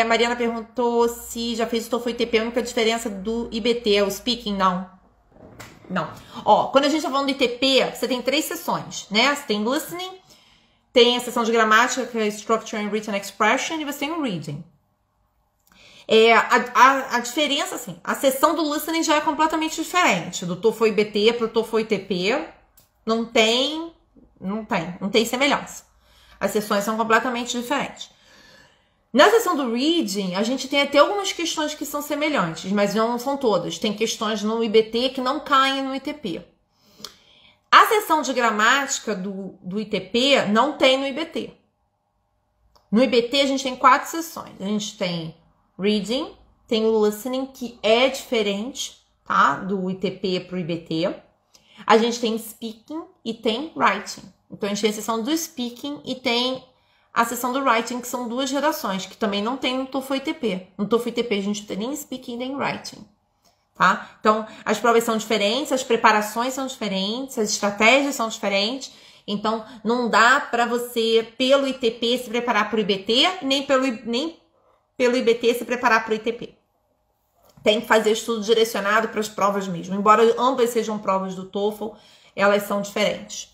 A Mariana perguntou se já fez o Tofu e TPM, que é a diferença do IBT é o speaking, não. Não. Ó, quando a gente tá falando de ITP, você tem três sessões, né? Você tem listening, tem a sessão de gramática, que é Structure and Written Expression, e você tem o reading. É, a, a, a, diferença, assim, a sessão do listening já é completamente diferente. Do TOEFL IBT para o TOEFL ITP, não tem, não tem, não tem semelhança. As sessões são completamente diferentes. Na sessão do reading, a gente tem até algumas questões que são semelhantes, mas não são todas. Tem questões no IBT que não caem no ITP. A sessão de gramática do, do ITP não tem no IBT. No IBT, a gente tem quatro sessões. A gente tem reading, tem o listening, que é diferente, tá? Do ITP para o IBT. A gente tem speaking e tem writing. Então, a gente tem a sessão do speaking e tem a sessão do writing, que são duas gerações, que também não tem no TOEFL ITP. No TOEFL ITP a gente não tem nem speaking nem writing. Tá? Então, as provas são diferentes, as preparações são diferentes, as estratégias são diferentes. Então, não dá para você, pelo ITP, se preparar para o IBT, nem pelo, nem pelo IBT se preparar para o ITP. Tem que fazer estudo direcionado para as provas mesmo. Embora ambas sejam provas do TOEFL, elas são diferentes.